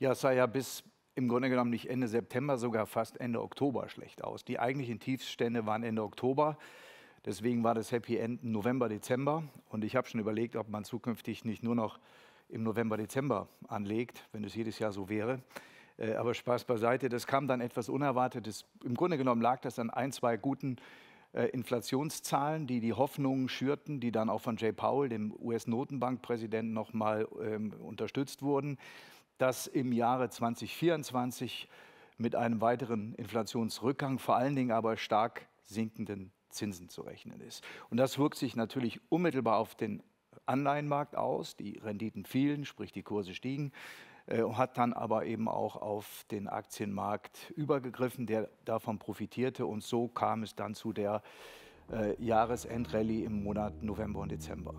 Ja, es sah ja bis im Grunde genommen nicht Ende September, sogar fast Ende Oktober schlecht aus. Die eigentlichen Tiefstände waren Ende Oktober. Deswegen war das Happy End November, Dezember. Und ich habe schon überlegt, ob man zukünftig nicht nur noch im November, Dezember anlegt, wenn es jedes Jahr so wäre. Äh, aber Spaß beiseite, das kam dann etwas Unerwartetes. Im Grunde genommen lag das an ein, zwei guten äh, Inflationszahlen, die die Hoffnungen schürten, die dann auch von Jay Powell, dem US-Notenbankpräsidenten, nochmal ähm, unterstützt wurden dass im Jahre 2024 mit einem weiteren Inflationsrückgang, vor allen Dingen aber stark sinkenden Zinsen zu rechnen ist. Und das wirkt sich natürlich unmittelbar auf den Anleihenmarkt aus. Die Renditen fielen, sprich die Kurse stiegen, äh, hat dann aber eben auch auf den Aktienmarkt übergegriffen, der davon profitierte. Und so kam es dann zu der äh, Jahresendrallye im Monat November und Dezember.